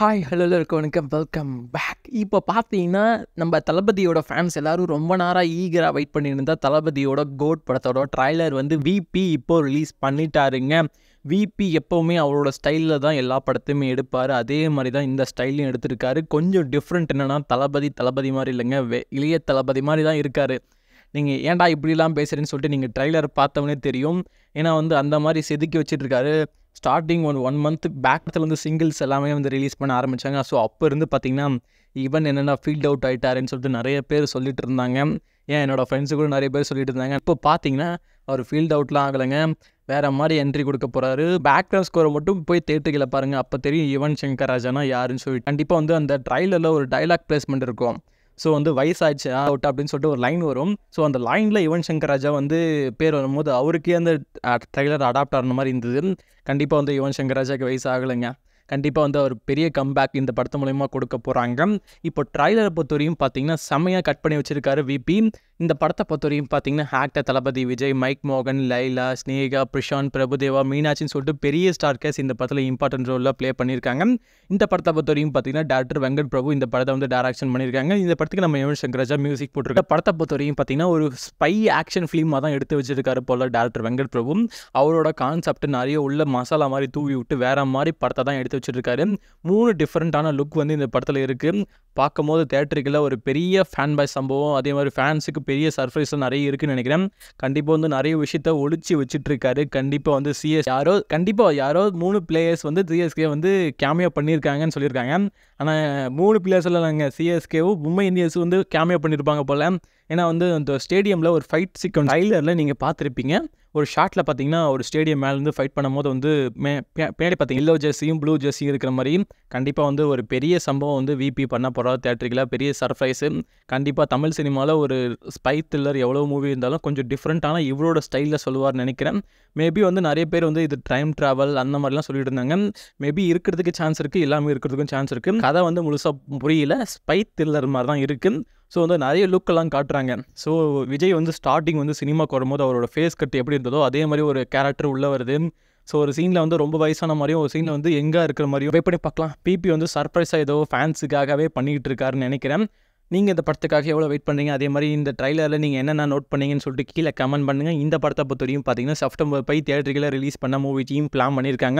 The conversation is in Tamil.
ஹாய் ஹலோ இருக்க வணக்கம் வெல்கம் பேக் இப்போ பார்த்தீங்கன்னா நம்ம தளபதியோட ஃபேன்ஸ் எல்லோரும் ரொம்ப நேரம் ஈகராக வெயிட் பண்ணியிருந்தா தளபதியோட கோட் படத்தோட ட்ரைலர் வந்து விபி இப்போது ரிலீஸ் பண்ணிட்டாருங்க விபி எப்போவுமே அவரோட ஸ்டைலில் தான் எல்லா படத்தையுமே எடுப்பார் அதே மாதிரி தான் இந்த ஸ்டைலையும் எடுத்திருக்காரு கொஞ்சம் டிஃப்ரெண்ட் என்னென்னா தளபதி தளபதி மாதிரி இல்லைங்க இளைய தளபதி மாதிரி தான் இருக்கார் நீங்கள் ஏன்டா இப்படிலாம் பேசுகிறேன்னு சொல்லிட்டு நீங்கள் ட்ரைலர் பார்த்தவனே தெரியும் ஏன்னா வந்து அந்த மாதிரி செதுக்கி வச்சுட்ருக்காரு ஸ்டார்டிங் ஒன் ஒன் மந்த் பேக்கத்தில் வந்து சிங்கிள்ஸ் எல்லாமே வந்து ரிலீஸ் பண்ண ஆரம்பித்தாங்க ஸோ அப்போ இருந்து பார்த்திங்கன்னா ஈவன் என்னென்ன ஃபீல்ட் அவுட் ஆகிட்டாருன்னு சொல்லிட்டு நிறைய பேர் சொல்லிட்டு இருந்தாங்க ஏன் என்னோடய ஃப்ரெண்ட்ஸு கூட நிறைய பேர் சொல்லிட்டு இருந்தாங்க இப்போ பார்த்தீங்கன்னா அவர் ஃபீல்ட் அவுட்லாம் ஆகலைங்க வேறு மாதிரி என்ட்ரி கொடுக்க போகிறாரு பேக்ரவுண்ட் ஸ்கோரை மட்டும் போய் தேட்டுகளை பாருங்கள் அப்போ தெரியும் யுவன் சங்கர் ராஜானா யாருன்னு சொல்லிட்டு கண்டிப்பாக வந்து அந்த ட்ரைலரில் ஒரு டைலாக் பிளேஸ்மெண்ட் இருக்கும் ஸோ வந்து வயசாச்சு அவுட் அப்படின்னு சொல்லிட்டு ஒரு லைன் வரும் ஸோ அந்த லைனில் யுவன் சங்கர் ராஜா வந்து பேர் வரும்போது அவருக்கே அந்த ட்ரெய்லர் அடாப்ட் ஆன மாதிரி இருந்தது கண்டிப்பாக வந்து யுவன் சங்கர் ராஜாக்கு வயசு ஆகலைங்க கண்டிப்பாக வந்து அவர் பெரிய கம்பேக் இந்த படத்து மூலயமா கொடுக்க போகிறாங்க இப்போ ட்ரைலரை பொறுத்தவரையும் பார்த்தீங்கன்னா செம்மையாக கட் பண்ணி வச்சுருக்காரு விபி இந்த படத்தை பொறுத்தவரையும் பார்த்தீங்கன்னா ஆக்டர் தளபதி விஜய் மைக் மோகன் லைலா ஸ்னேகா பிரஷாந்த் பிரபுதேவா மீனாட்சின்னு சொல்லிட்டு பெரிய ஸ்டார் கேஸ் இந்த படத்தில் இம்பார்ட்டன்ட் ரோலில் ப்ளே பண்ணியிருக்காங்க இந்த படத்தை பொறுத்தவரையும் பார்த்தீங்கன்னா டேரக்டர் வெங்கட் பிரபு இந்த படத்தை வந்து டேரக்ஷன் பண்ணியிருக்காங்க இந்த படத்துக்கு நம்ம யுவன் சங்கராஜா மியூசிக் போட்டிருக்கோம் படத்தை பொறுத்தவரையும் பார்த்தீங்கன்னா ஒரு ஸ்பை ஆக்ஷன் ஃபிலிமாக தான் எடுத்து வச்சிருக்காரு போல் டேரக்டர் வெங்கட் பிரபு அவரோட கான்செப்ட் நிறைய உள்ள மசாலா மாதிரி தூவி விட்டு வேற மாதிரி படத்தை தான் எடுத்து வச்சிருக்காரு மூணு டிஃப்ரெண்ட்டான லுக் வந்து இந்த படத்தில் இருக்குது பார்க்கும்போது தேட்டருக்குள்ள ஒரு பெரிய ஃபேன் பாய் சம்பவம் அதே மாதிரி ஃபேன்ஸுக்கு பெரிய சர்ப்ரைஸ் நிறைய இருக்குன்னு நினைக்கிறேன் கண்டிப்பாக வந்து நிறைய விஷயத்த ஒழிச்சு இருக்காரு கண்டிப்பாக வந்து சிஎஸ் யாரோ கண்டிப்பாக யாரோ மூணு பிளேயர்ஸ் வந்து சிஎஸ்கே வந்து கேமியா பண்ணியிருக்காங்கன்னு சொல்லியிருக்காங்க ஆனால் மூணு பிளேயர்ஸ் இல்லைங்க சிஎஸ்கேவும் மும்பை இந்தியன்ஸ் வந்து கேமியா பண்ணியிருப்பாங்க போல் ஏன்னா வந்து அந்த ஸ்டேடியமில் ஒரு ஃபைட் சீக்கன் ட்ரைலரில் நீங்கள் பார்த்துருப்பீங்க ஒரு ஷாட்டில் பார்த்தீங்கன்னா ஒரு ஸ்டேடியம் மேலேருந்து ஃபைட் பண்ணும்போது வந்து மே பின்னாடி பார்த்தீங்கன்னா எல்லோ ஜெர்சியும் ப்ளூ ஜெர்சியும் இருக்கிற மாதிரியும் கண்டிப்பாக வந்து ஒரு பெரிய சம்பவம் வந்து விபி பண்ண போகிற தேட்டரிக்கலாக பெரிய சர்ப்ரைஸு கண்டிப்பாக தமிழ் சினிமாவில் ஒரு ஸ்பை த்ரில்லர் எவ்வளோ மூவி இருந்தாலும் கொஞ்சம் டிஃப்ரெண்ட்டான இவரோட ஸ்டைலில் சொல்லுவார்னு நினைக்கிறேன் மேபி வந்து நிறைய பேர் வந்து இது டைம் ட்ராவல் அந்த மாதிரிலாம் சொல்லிட்டு இருந்தாங்க மேபி இருக்கிறதுக்கு சான்ஸ் இருக்குது எல்லாமே இருக்கிறதுக்கும் சான்ஸ் இருக்குது கதை வந்து முழுசாக புரியல ஸ்பை த்ரில்லர் மாதிரி தான் இருக்குது ஸோ வந்து நிறைய லுக்கெல்லாம் காட்டுறாங்க ஸோ விஜய் வந்து ஸ்டார்டிங் வந்து சினிமாக்கு வரும்போது அவரோட ஃபேஸ் கட் எப்படி இருந்ததோ அதே மாதிரி ஒரு கேரக்டர் உள்ளே வருது ஸோ ஒரு சீனில் வந்து ரொம்ப வயசான மாதிரியும் ஒரு சீனில் வந்து எங்கே இருக்கிற மாதிரியும் வெயிட் பண்ணி பார்க்கலாம் பிபி வந்து சர்ப்ரைஸாக ஏதோ ஃபேன்ஸுக்காகவே பண்ணிக்கிட்டு இருக்காருன்னு நினைக்கிறேன் நீங்கள் இந்த படத்துக்காக எவ்வளோ வெயிட் பண்ணுறீங்க அதே மாதிரி இந்த ட்ரைலரில் நீங்கள் என்னென்ன நோட் பண்ணீங்கன்னு சொல்லிட்டு கீழே கமெண்ட் பண்ணுங்கள் இந்த படத்தை பொறுத்தவரையும் பார்த்தீங்கன்னா செப்டம்பர் பை தேட்டருக்கில் ரிலீஸ் பண்ண மூவி டீம் பிளான் பண்ணியிருக்காங்க